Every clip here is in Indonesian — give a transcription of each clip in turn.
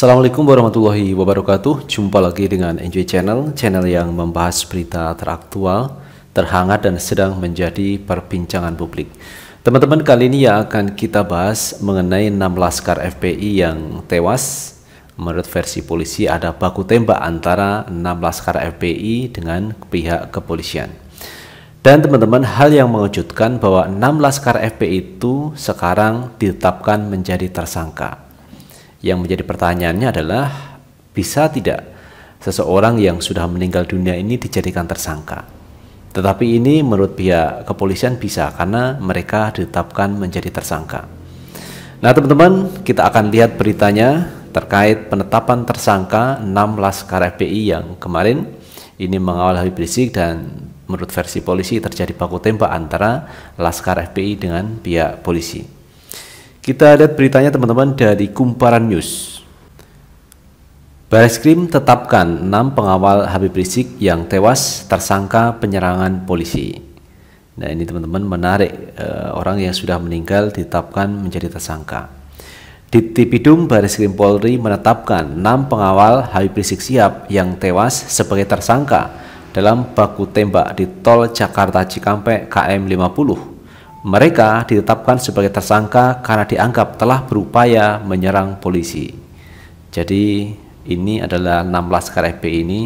Assalamualaikum warahmatullahi wabarakatuh. Jumpa lagi dengan Enjoy Channel, channel yang membahas berita teraktual, terhangat dan sedang menjadi perbincangan publik. Teman-teman, kali ini yang akan kita bahas mengenai 6 laskar FPI yang tewas. Menurut versi polisi ada baku tembak antara 6 laskar FPI dengan pihak kepolisian. Dan teman-teman, hal yang mengejutkan bahwa 6 laskar FPI itu sekarang ditetapkan menjadi tersangka. Yang menjadi pertanyaannya adalah bisa tidak seseorang yang sudah meninggal dunia ini dijadikan tersangka? Tetapi ini menurut pihak kepolisian bisa karena mereka ditetapkan menjadi tersangka. Nah teman-teman kita akan lihat beritanya terkait penetapan tersangka 6 Laskar FPI yang kemarin ini mengawal Habib Rizik dan menurut versi polisi terjadi baku tembak antara Laskar FPI dengan pihak polisi. Kita lihat beritanya teman-teman dari Kumparan News. Baris Krim tetapkan 6 pengawal Habib Rizik yang tewas tersangka penyerangan polisi. Nah ini teman-teman menarik, e, orang yang sudah meninggal ditetapkan menjadi tersangka. Di Tipidum Baris Krim Polri menetapkan 6 pengawal Habib Rizik siap yang tewas sebagai tersangka dalam baku tembak di tol Jakarta Cikampek KM 50 mereka ditetapkan sebagai tersangka karena dianggap telah berupaya menyerang polisi. Jadi ini adalah 16 laskar FPI ini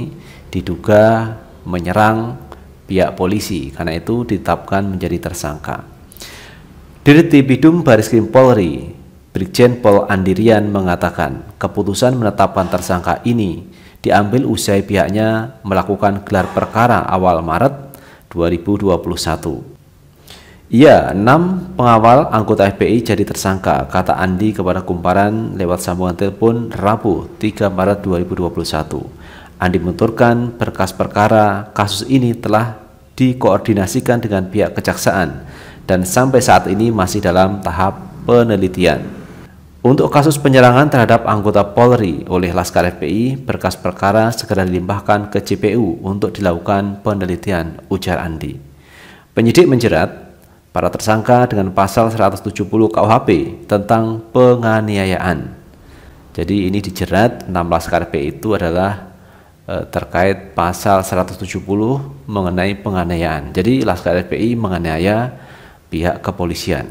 diduga menyerang pihak polisi karena itu ditetapkan menjadi tersangka. Direkti Bidum Baris Krim Polri, Brigjen Pol Andirian mengatakan keputusan menetapkan tersangka ini diambil usai pihaknya melakukan gelar perkara awal Maret 2021 Ya, enam pengawal anggota FPI jadi tersangka, kata Andi kepada Kumparan lewat sambungan telepon Rabu 3 Maret 2021. Andi menuturkan berkas perkara kasus ini telah dikoordinasikan dengan pihak kejaksaan dan sampai saat ini masih dalam tahap penelitian. Untuk kasus penyerangan terhadap anggota Polri oleh Laskar FPI, berkas perkara segera dilimpahkan ke JPU untuk dilakukan penelitian, ujar Andi. Penyidik menjerat para tersangka dengan pasal 170 KUHP tentang penganiayaan. Jadi ini dijerat 16 KRP itu adalah e, terkait pasal 170 mengenai penganiayaan. Jadi laskar FPI menganiaya pihak kepolisian.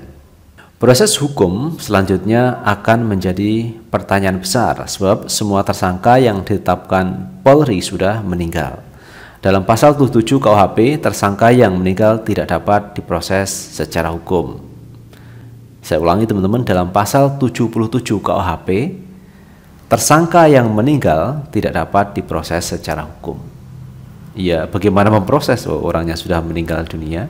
Proses hukum selanjutnya akan menjadi pertanyaan besar sebab semua tersangka yang ditetapkan Polri sudah meninggal. Dalam pasal 77 KUHP, tersangka yang meninggal tidak dapat diproses secara hukum. Saya ulangi teman-teman, dalam pasal 77 KUHP, tersangka yang meninggal tidak dapat diproses secara hukum. Ya, bagaimana memproses oh, orangnya sudah meninggal dunia?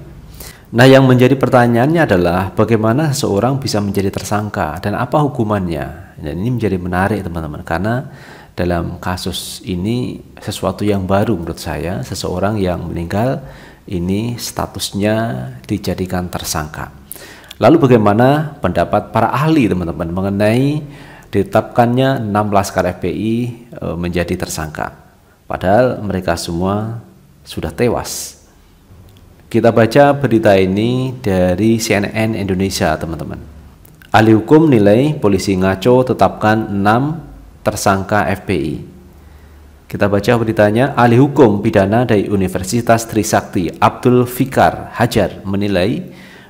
Nah, yang menjadi pertanyaannya adalah bagaimana seseorang bisa menjadi tersangka dan apa hukumannya? Dan ini menjadi menarik teman-teman karena dalam kasus ini sesuatu yang baru menurut saya seseorang yang meninggal ini statusnya dijadikan tersangka. Lalu bagaimana pendapat para ahli teman-teman mengenai ditetapkannya 6 laskar FPI e, menjadi tersangka padahal mereka semua sudah tewas. Kita baca berita ini dari CNN Indonesia teman-teman. Ahli hukum nilai polisi ngaco tetapkan 6 tersangka FPI. Kita baca beritanya, ahli hukum pidana dari Universitas Trisakti Abdul Fikar Hajar menilai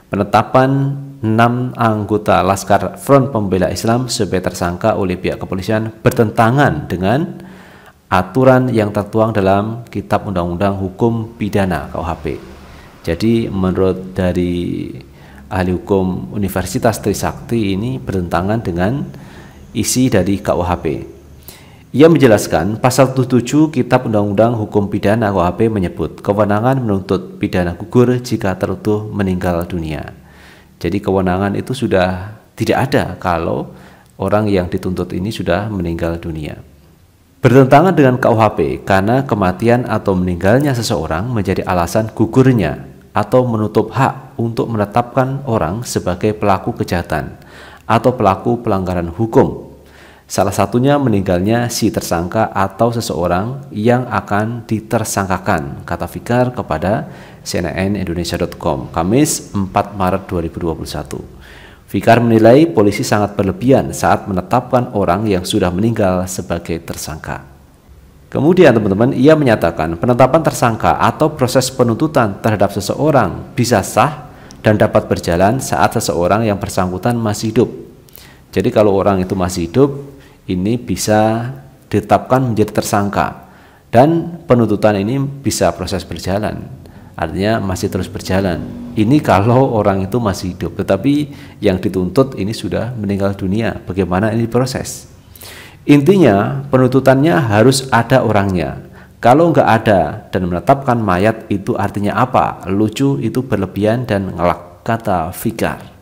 penetapan enam anggota Laskar Front Pembela Islam sebagai tersangka oleh pihak kepolisian bertentangan dengan aturan yang tertuang dalam Kitab Undang-Undang Hukum Pidana KUHP. Jadi menurut dari ahli hukum Universitas Trisakti ini bertentangan dengan isi dari KUHP. Ia menjelaskan, pasal 77 Kitab Undang-Undang Hukum Pidana KUHP menyebut kewenangan menuntut pidana gugur jika tertuduh meninggal dunia. Jadi kewenangan itu sudah tidak ada kalau orang yang dituntut ini sudah meninggal dunia. Bertentangan dengan KUHP karena kematian atau meninggalnya seseorang menjadi alasan gugurnya atau menutup hak untuk menetapkan orang sebagai pelaku kejahatan atau pelaku pelanggaran hukum Salah satunya meninggalnya si tersangka atau seseorang yang akan ditersangkakan, kata Fikar kepada CNN Indonesia.com Kamis 4 Maret 2021. Fikar menilai polisi sangat berlebihan saat menetapkan orang yang sudah meninggal sebagai tersangka. Kemudian teman-teman, ia menyatakan penetapan tersangka atau proses penuntutan terhadap seseorang bisa sah dan dapat berjalan saat seseorang yang bersangkutan masih hidup. Jadi kalau orang itu masih hidup, ini bisa ditetapkan menjadi tersangka dan penuntutan ini bisa proses berjalan artinya masih terus berjalan ini kalau orang itu masih hidup tetapi yang dituntut ini sudah meninggal dunia bagaimana ini proses intinya penuntutannya harus ada orangnya kalau nggak ada dan menetapkan mayat itu artinya apa lucu itu berlebihan dan ngelak kata fikar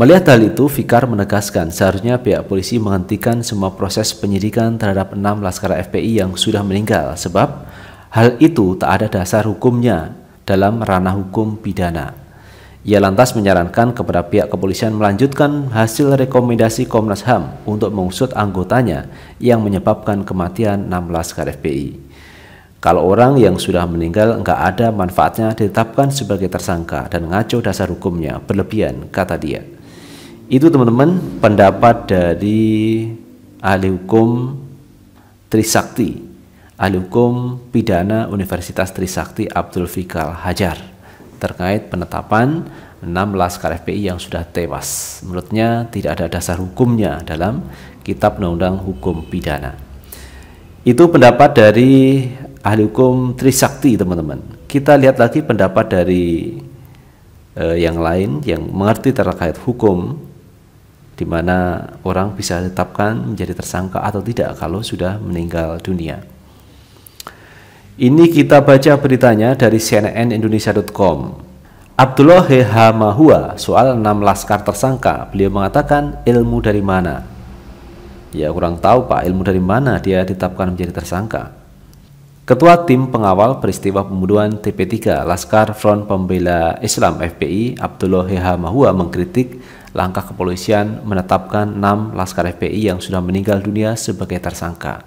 Melihat hal itu, Fikar menegaskan seharusnya pihak polisi menghentikan semua proses penyidikan terhadap enam laskar FPI yang sudah meninggal sebab hal itu tak ada dasar hukumnya dalam ranah hukum pidana. Ia lantas menyarankan kepada pihak kepolisian melanjutkan hasil rekomendasi Komnas HAM untuk mengusut anggotanya yang menyebabkan kematian 16 FPI. Kalau orang yang sudah meninggal enggak ada manfaatnya ditetapkan sebagai tersangka dan ngaco dasar hukumnya berlebihan, kata dia. Itu teman-teman pendapat dari ahli hukum Trisakti, ahli hukum pidana Universitas Trisakti Abdul Fikal Hajar terkait penetapan 6 laskar FPI yang sudah tewas. Menurutnya tidak ada dasar hukumnya dalam Kitab Undang-Undang Hukum Pidana. Itu pendapat dari ahli hukum Trisakti teman-teman. Kita lihat lagi pendapat dari eh, yang lain yang mengerti terkait hukum di mana orang bisa ditetapkan menjadi tersangka atau tidak kalau sudah meninggal dunia. Ini kita baca beritanya dari cnnindonesia.com. Abdullah H. Mahua soal 6 laskar tersangka, beliau mengatakan ilmu dari mana? Ya kurang tahu Pak, ilmu dari mana dia ditetapkan menjadi tersangka. Ketua Tim Pengawal Peristiwa Pembunuhan TP3 Laskar Front Pembela Islam FPI Abdullah H. Mahua mengkritik langkah kepolisian menetapkan 6 Laskar FPI yang sudah meninggal dunia sebagai tersangka.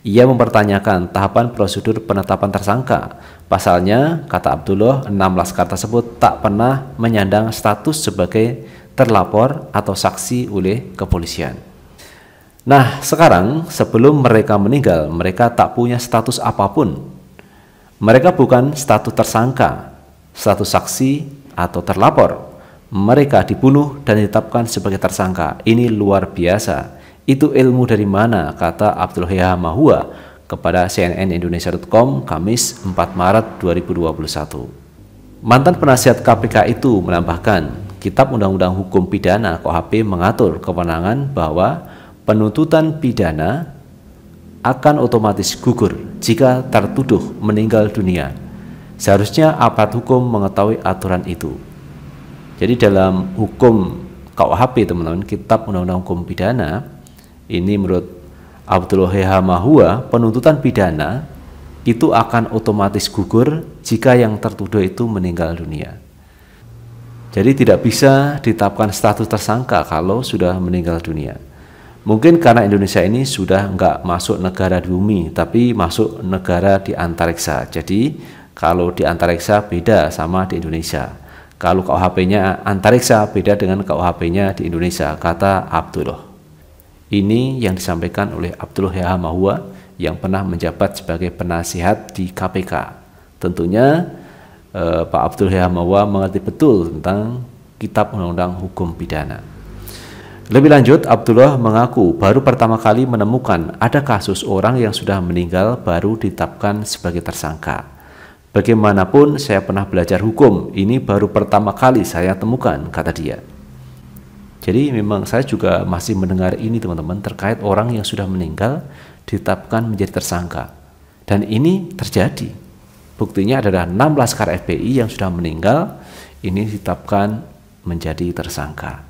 Ia mempertanyakan tahapan prosedur penetapan tersangka. Pasalnya, kata Abdullah, 6 Laskar tersebut tak pernah menyandang status sebagai terlapor atau saksi oleh kepolisian. Nah, sekarang sebelum mereka meninggal, mereka tak punya status apapun. Mereka bukan status tersangka, status saksi, atau terlapor mereka dibunuh dan ditetapkan sebagai tersangka. Ini luar biasa. Itu ilmu dari mana? Kata Abdul Hayah Mahua kepada CNN Indonesia.com Kamis 4 Maret 2021. Mantan penasihat KPK itu menambahkan, Kitab Undang-Undang Hukum Pidana KUHP mengatur kewenangan bahwa penuntutan pidana akan otomatis gugur jika tertuduh meninggal dunia. Seharusnya aparat hukum mengetahui aturan itu. Jadi dalam hukum KUHP teman-teman, Kitab Undang-Undang Hukum Pidana, ini menurut Abdul Heha Mahua, penuntutan pidana itu akan otomatis gugur jika yang tertuduh itu meninggal dunia. Jadi tidak bisa ditetapkan status tersangka kalau sudah meninggal dunia. Mungkin karena Indonesia ini sudah enggak masuk negara di bumi, tapi masuk negara di antariksa. Jadi kalau di antariksa beda sama di Indonesia kalau KUHP-nya antariksa beda dengan KUHP-nya di Indonesia, kata Abdullah. Ini yang disampaikan oleh Abdullah Yaha Mahua yang pernah menjabat sebagai penasihat di KPK. Tentunya eh, Pak Abdullah Yaha Mahua mengerti betul tentang Kitab Undang-Undang Hukum Pidana. Lebih lanjut, Abdullah mengaku baru pertama kali menemukan ada kasus orang yang sudah meninggal baru ditetapkan sebagai tersangka Bagaimanapun saya pernah belajar hukum, ini baru pertama kali saya temukan, kata dia. Jadi memang saya juga masih mendengar ini teman-teman terkait orang yang sudah meninggal ditetapkan menjadi tersangka. Dan ini terjadi. Buktinya adalah 16 laskar FPI yang sudah meninggal ini ditetapkan menjadi tersangka.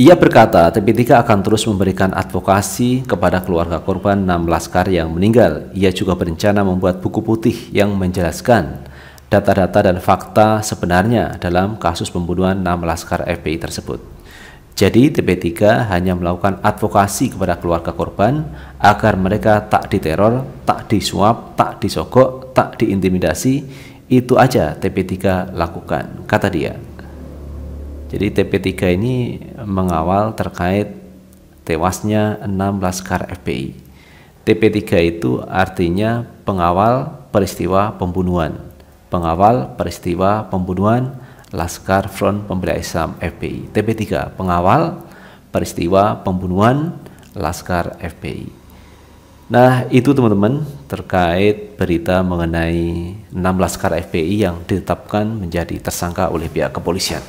Ia berkata, TP3 akan terus memberikan advokasi kepada keluarga korban enam laskar yang meninggal. Ia juga berencana membuat buku putih yang menjelaskan data-data dan fakta sebenarnya dalam kasus pembunuhan enam laskar FPI tersebut. Jadi TP3 hanya melakukan advokasi kepada keluarga korban agar mereka tak diteror, tak disuap, tak disogok, tak diintimidasi. Itu aja TP3 lakukan, kata dia. Jadi TP3 ini mengawal terkait tewasnya 6 laskar FPI. TP3 itu artinya pengawal peristiwa pembunuhan. Pengawal peristiwa pembunuhan Laskar Front Pembela Islam FPI. TP3 pengawal peristiwa pembunuhan Laskar FPI. Nah, itu teman-teman terkait berita mengenai 16 Laskar FPI yang ditetapkan menjadi tersangka oleh pihak kepolisian.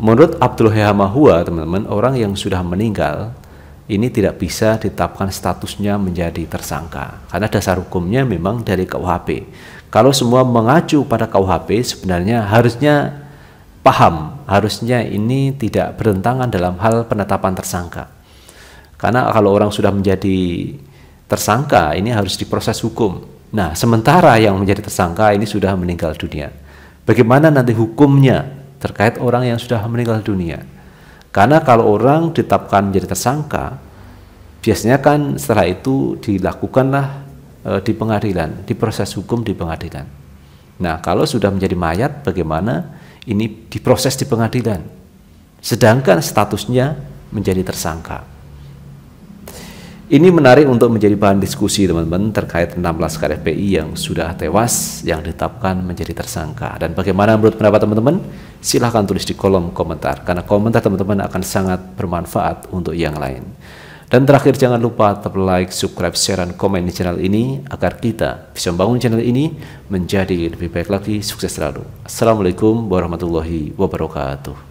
Menurut Abdul Hehamahua, teman-teman, orang yang sudah meninggal ini tidak bisa ditetapkan statusnya menjadi tersangka karena dasar hukumnya memang dari KUHP. Kalau semua mengacu pada KUHP sebenarnya harusnya paham, harusnya ini tidak berentangan dalam hal penetapan tersangka. Karena kalau orang sudah menjadi tersangka ini harus diproses hukum. Nah, sementara yang menjadi tersangka ini sudah meninggal dunia. Bagaimana nanti hukumnya terkait orang yang sudah meninggal dunia. Karena kalau orang ditetapkan menjadi tersangka, biasanya kan setelah itu dilakukanlah e, di pengadilan, di proses hukum di pengadilan. Nah, kalau sudah menjadi mayat, bagaimana ini diproses di pengadilan? Sedangkan statusnya menjadi tersangka. Ini menarik untuk menjadi bahan diskusi teman-teman terkait 16 KFPI yang sudah tewas yang ditetapkan menjadi tersangka. Dan bagaimana menurut pendapat teman-teman? Silahkan tulis di kolom komentar karena komentar teman-teman akan sangat bermanfaat untuk yang lain. Dan terakhir jangan lupa tetap like, subscribe, share, dan komen di channel ini agar kita bisa membangun channel ini menjadi lebih baik lagi, sukses selalu. Assalamualaikum warahmatullahi wabarakatuh.